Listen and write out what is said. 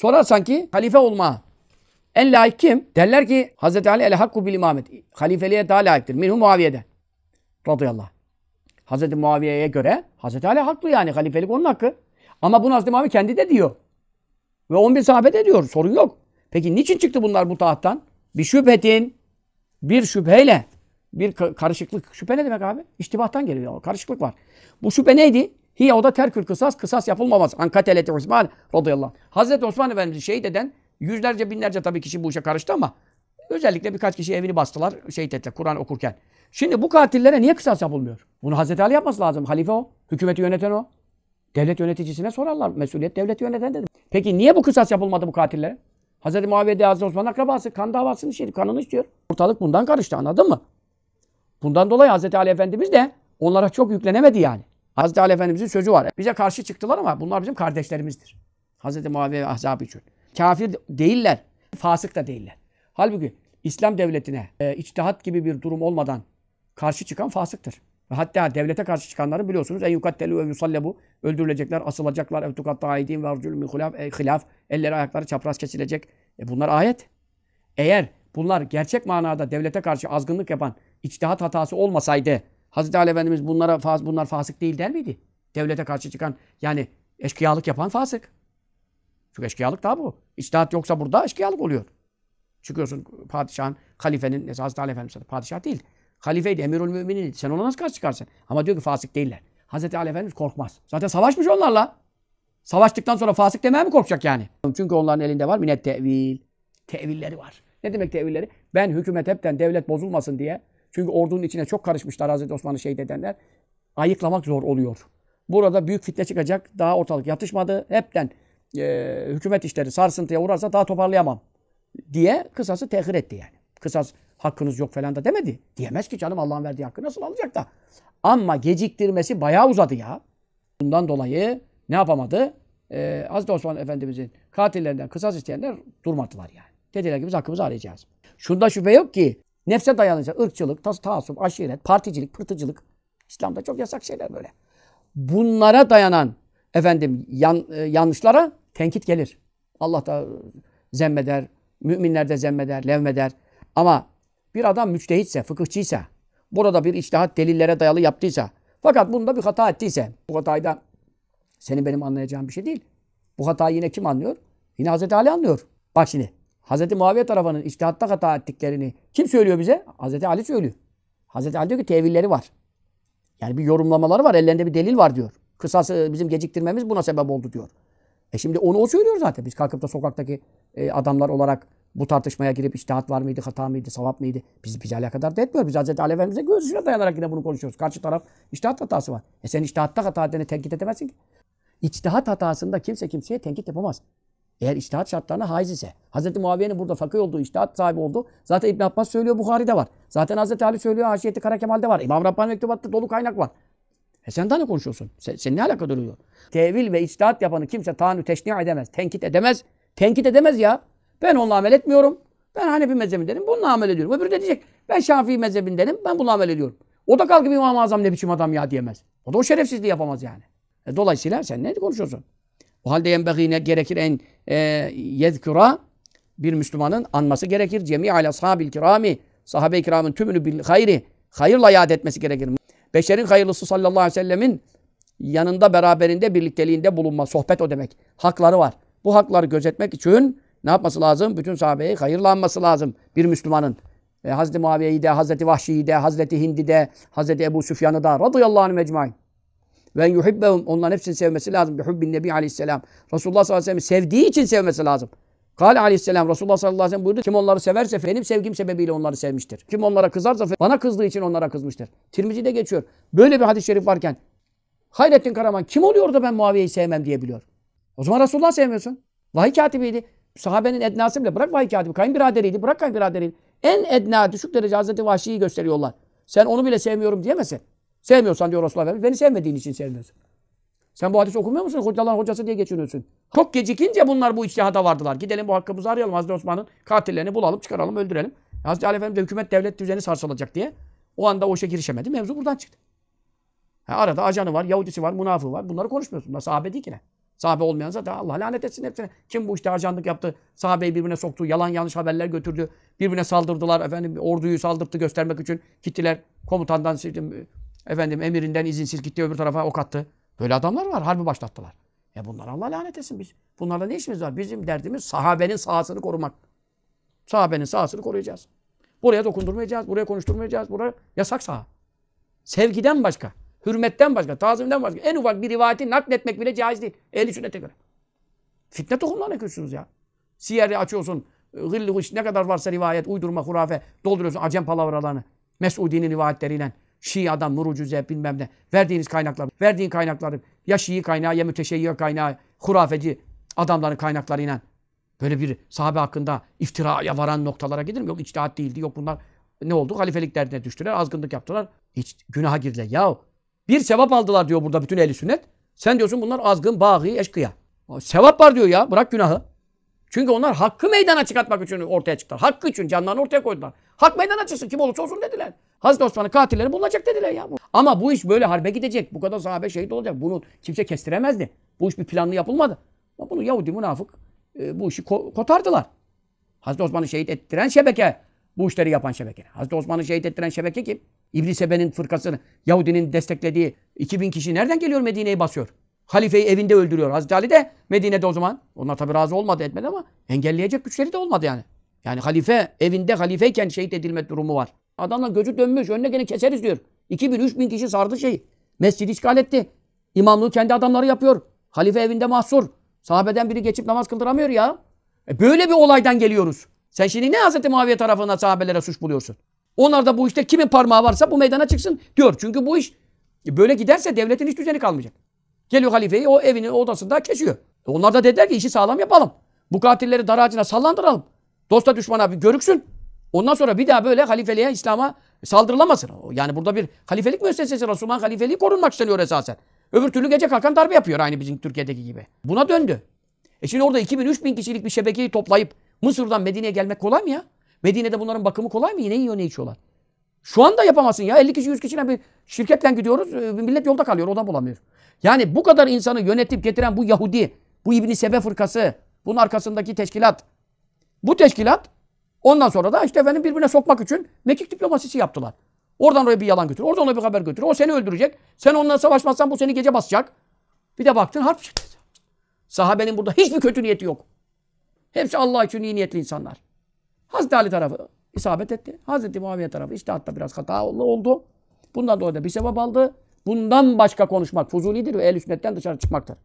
Sonra sanki halife olma en layık kim? Derler ki Hz. Ali el hakku bil imamet. Halifeliğe daha layıktır. Minhu Muaviye'de. Radıyallahu Hz. Muaviye'ye göre Hz. Ali haklı yani. Halifelik onun hakkı. Ama bunu Hz. Muaviye kendi de diyor. Ve 11 sahabe de diyor. Sorun yok. Peki niçin çıktı bunlar bu tahttan? Bir şüphetin, bir şüpheyle, bir karışıklık. Şüphe ne demek abi? İştibahtan geliyor. Karışıklık var. Bu şüphe neydi? Hiye o da terkül kısas, kısas yapılmamaz. Ankateleti Osman radıyallahu anh. Hazreti Osman Efendimiz'i şehit eden yüzlerce binlerce tabii kişi bu işe karıştı ama özellikle birkaç kişi evini bastılar şehit ettiler Kur'an okurken. Şimdi bu katillere niye kısas yapılmıyor? Bunu Hazreti Ali yapması lazım. Halife o. Hükümeti yöneten o. Devlet yöneticisine sorarlar. Mesuliyet devlet yöneten dedim. Peki niye bu kısas yapılmadı bu katillere? Hazreti Muaviye Hazreti Osman akrabası kan davasını işledi. Kanını istiyor. Ortalık bundan karıştı anladın mı? Bundan dolayı Hazreti Ali Efendimiz de onlara çok yüklenemedi yani. Hazreti Ali Efendimizin sözü var. Bize karşı çıktılar ama bunlar bizim kardeşlerimizdir. Hazreti Muaviye ve Ahzab için. Kafir değiller, fasık da değiller. Halbuki İslam devletine e, içtihat gibi bir durum olmadan karşı çıkan fasıktır. Ve hatta devlete karşı çıkanları biliyorsunuz en yukattelu ve yusallebu öldürülecekler, asılacaklar, evtukat taidin ve arculü hilaf, e, hilaf, elleri ayakları çapraz kesilecek. E bunlar ayet. Eğer bunlar gerçek manada devlete karşı azgınlık yapan içtihat hatası olmasaydı Hazreti Ali Efendimiz bunlara fas, bunlar fasık değil der miydi? Devlete karşı çıkan yani eşkıyalık yapan fasık. Çünkü eşkıyalık daha bu. İçtihat yoksa burada eşkıyalık oluyor. Çıkıyorsun padişahın, halifenin, neyse Hazreti Ali Efendimiz padişah değil. Halifeydi, emirül müminiydi. Sen ona nasıl karşı çıkarsın? Ama diyor ki fasık değiller. Hazreti Ali Efendimiz korkmaz. Zaten savaşmış onlarla. Savaştıktan sonra fasık demeye mi korkacak yani? Çünkü onların elinde var minet tevil. Tevilleri var. Ne demek tevilleri? Ben hükümet hepten devlet bozulmasın diye çünkü ordunun içine çok karışmışlar Hazreti Osman'ı şehit edenler. Ayıklamak zor oluyor. Burada büyük fitne çıkacak. Daha ortalık yatışmadı. Hepten e, hükümet işleri sarsıntıya uğrarsa daha toparlayamam diye kısası tehir etti yani. Kısas hakkınız yok falan da demedi. Diyemez ki canım Allah'ın verdiği hakkı nasıl alacak da. Ama geciktirmesi bayağı uzadı ya. Bundan dolayı ne yapamadı? Ee, Hazreti Osman Efendimizin katillerinden kısas isteyenler durmadılar yani. Dediler ki biz hakkımızı arayacağız. Şunda şüphe yok ki Nefse dayanacak ırkçılık, tas taassup, aşiret, particilik, pırtıcılık. İslam'da çok yasak şeyler böyle. Bunlara dayanan efendim yan, e, yanlışlara tenkit gelir. Allah da zemmeder, müminler de zemmeder, levmeder. Ama bir adam müçtehitse, fıkıhçıysa, burada bir içtihat delillere dayalı yaptıysa, fakat bunda bir hata ettiyse, bu hatayı da senin benim anlayacağım bir şey değil. Bu hatayı yine kim anlıyor? Yine Hazreti Ali anlıyor. Bak şimdi. Hz. Muaviye tarafının içtihatta hata ettiklerini kim söylüyor bize? Hz. Ali söylüyor. Hz. Ali diyor ki tevilleri var. Yani bir yorumlamaları var. Ellerinde bir delil var diyor. Kısası bizim geciktirmemiz buna sebep oldu diyor. E şimdi onu o söylüyor zaten. Biz kalkıp da sokaktaki e, adamlar olarak bu tartışmaya girip iştihat var mıydı, hata mıydı, savap mıydı? Biz bizi alakadar da etmiyor. Biz Hazreti Ali Efendimiz'e göz ucuna dayanarak yine bunu konuşuyoruz. Karşı taraf iştihat hatası var. E sen iştihatta hata ettiğini tenkit edemezsin ki. İçtihat hatasında kimse kimseye tenkit yapamaz. Eğer iştihat şartlarına haiz ise. Hz. Muaviye'nin burada fakir olduğu, iştihat sahibi olduğu zaten İbn Abbas söylüyor, Bukhari'de var. Zaten Hz. Ali söylüyor, Haşiyeti Karakemal'de var. İmam Rabbani mektubatta dolu kaynak var. E sen daha ne konuşuyorsun? Sen, sen ne alaka duruyor? Tevil ve içtihat yapanı kimse tanü teşni edemez, tenkit edemez. Tenkit edemez ya. Ben onunla amel etmiyorum. Ben Hanefi mezhebindenim, bununla amel ediyorum. Öbürü de diyecek, ben Şafii mezhebindenim, ben bununla amel ediyorum. O da kalkıp İmam-ı Azam ne biçim adam ya diyemez. O da o şerefsizliği yapamaz yani. E dolayısıyla sen ne konuşuyorsun? O halde yenbegine gerekir en e, yezkura bir Müslümanın anması gerekir. Cemi'ale sahabil kirami sahabe-i kiramın tümünü bil hayri hayırla yad etmesi gerekir. Beşerin hayırlısı sallallahu aleyhi ve sellemin yanında beraberinde birlikteliğinde bulunma. Sohbet o demek. Hakları var. Bu hakları gözetmek için ne yapması lazım? Bütün sahabeyi hayırlanması lazım bir Müslümanın. E, Hazreti Muaviye'yi de, Hazreti Vahşi'yi de, Hazreti Hind'i de, Hazreti Ebu Süfyan'ı da radıyallahu anh mecmain. Ve yuhibbehum onların hepsini sevmesi lazım. Bihubbin Nebi Aleyhisselam. Resulullah sallallahu aleyhi ve sellem sevdiği için sevmesi lazım. Kale aleyhisselam Resulullah sallallahu aleyhi ve sellem buyurdu. Kim onları severse benim sevgim sebebiyle onları sevmiştir. Kim onlara kızarsa bana kızdığı için onlara kızmıştır. Tirmizi de geçiyor. Böyle bir hadis-i şerif varken Hayrettin Karaman kim oluyor da ben Muaviye'yi sevmem diye biliyor. O zaman Resulullah sevmiyorsun. Vahiy katibiydi. Sahabenin ednası bile bırak vahiy katibi. Kayınbiraderiydi. Bırak kayınbiraderiydi. En edna düşük derece Hazreti Vahşi'yi gösteriyorlar. Sen onu bile sevmiyorum diyemesin. Sevmiyorsan diyor Resulullah Efendimiz. Beni sevmediğin için sevmiyorsun. Sen bu hadisi okumuyor musun? Hocaların hocası diye geçiniyorsun. Çok gecikince bunlar bu içtihada vardılar. Gidelim bu hakkımızı arayalım. Hazreti Osman'ın katillerini bulalım, çıkaralım, öldürelim. Hazreti Ali Efendimiz de hükümet devlet düzeni sarsılacak diye. O anda o işe girişemedi. Mevzu buradan çıktı. Ha, arada ajanı var, Yahudisi var, münafığı var. Bunları konuşmuyorsun. Bunlar sahabe değil ki ne? Sahabe olmayan zaten Allah lanet etsin hepsine. Kim bu işte ajanlık yaptı? Sahabeyi birbirine soktu. Yalan yanlış haberler götürdü. Birbirine saldırdılar. Efendim orduyu saldırttı göstermek için. Gittiler komutandan Efendim emirinden izinsiz gitti öbür tarafa ok attı. Böyle adamlar var. Harbi başlattılar. E bunlar Allah lanet etsin biz. Bunlarla ne işimiz var? Bizim derdimiz sahabenin sahasını korumak. Sahabenin sahasını koruyacağız. Buraya dokundurmayacağız, buraya konuşturmayacağız. Buraya yasak saha. Sevgiden başka, hürmetten başka, tazimden başka. En ufak bir rivayeti nakletmek bile caiz değil. Ehli sünnete göre. Fitne tohumlarına kürsünüz ya. Siyeri açıyorsun. E, gıllı ne kadar varsa rivayet, uydurma, hurafe dolduruyorsun acem palavralarını. Mesudinin rivayetleriyle. Şii adam, murucuze bilmem ne. Verdiğiniz kaynakları verdiğin kaynakları ya Şii kaynağı ya müteşeyyir kaynağı, hurafeci adamların kaynaklarıyla böyle bir sahabe hakkında iftiraya varan noktalara gelir mi? Yok içtihat değildi, yok bunlar ne oldu? Halifelik derdine düştüler, azgınlık yaptılar. Hiç günaha girdiler. Yahu bir sevap aldılar diyor burada bütün eli sünnet. Sen diyorsun bunlar azgın, bağı, eşkıya. Sevap var diyor ya. Bırak günahı. Çünkü onlar hakkı meydana çıkartmak için ortaya çıktılar. Hakkı için canlarını ortaya koydular. Hak meydana çıksın kim olursa olsun dediler. Hazreti Osman'ın katilleri bulunacak dediler ya. Ama bu iş böyle harbe gidecek. Bu kadar sahabe şehit olacak. Bunu kimse kestiremezdi. Bu iş bir planlı yapılmadı. Ama bunu Yahudi münafık e, bu işi ko kotardılar. Hazreti Osman'ı şehit ettiren şebeke. Bu işleri yapan şebeke. Hazreti Osman'ı şehit ettiren şebeke kim? İblis Ebe'nin fırkasını, Yahudinin desteklediği 2000 kişi nereden geliyor Medine'yi basıyor? Halifeyi evinde öldürüyor. Hazreti Ali de Medine'de o zaman. Onlar tabi razı olmadı etmedi ama engelleyecek güçleri de olmadı yani. Yani halife evinde halifeyken şehit edilme durumu var. Adamla gözü dönmüş önüne gene keseriz diyor. 2000 bin kişi sardı şeyi. Mescidi işgal etti. İmamlığı kendi adamları yapıyor. Halife evinde mahsur. Sahabeden biri geçip namaz kıldıramıyor ya. E böyle bir olaydan geliyoruz. Sen şimdi ne Hazreti Muaviye tarafından sahabelere suç buluyorsun? Onlar da bu işte kimin parmağı varsa bu meydana çıksın diyor. Çünkü bu iş e böyle giderse devletin hiç düzeni kalmayacak. Geliyor halifeyi o evinin odasında kesiyor. E onlar da dediler ki işi sağlam yapalım. Bu katilleri dar ağacına sallandıralım. Dosta düşmana bir görüksün. Ondan sonra bir daha böyle halifeliğe, İslam'a saldırılamasın. Yani burada bir halifelik müessesesi Resulullah'ın halifeliği korunmak isteniyor esasen. Öbür türlü gece kalkan darbe yapıyor aynı bizim Türkiye'deki gibi. Buna döndü. E şimdi orada 2000-3000 kişilik bir şebekeyi toplayıp Mısır'dan Medine'ye gelmek kolay mı ya? Medine'de bunların bakımı kolay mı? Yine yiyor ne içiyorlar. Şu anda yapamazsın ya. 50 kişi 100 kişiyle bir şirketten gidiyoruz. E, millet yolda kalıyor. odan bulamıyor. Yani bu kadar insanı yönetip getiren bu Yahudi, bu i̇bn Sebe fırkası, bunun arkasındaki teşkilat. Bu teşkilat ondan sonra da işte efendim birbirine sokmak için mekik diplomasisi yaptılar. Oradan oraya bir yalan götürüyor, oradan oraya bir haber götürüyor, O seni öldürecek. Sen onunla savaşmazsan bu seni gece basacak. Bir de baktın harp çıktı. Sahabenin burada hiçbir kötü niyeti yok. Hepsi Allah için iyi niyetli insanlar. Hazreti Ali tarafı isabet etti. Hazreti Muaviye tarafı işte hatta biraz hata oldu. Bundan dolayı da bir sebep aldı. Bundan başka konuşmak fuzulidir ve ehl sünnetten dışarı çıkmaktır.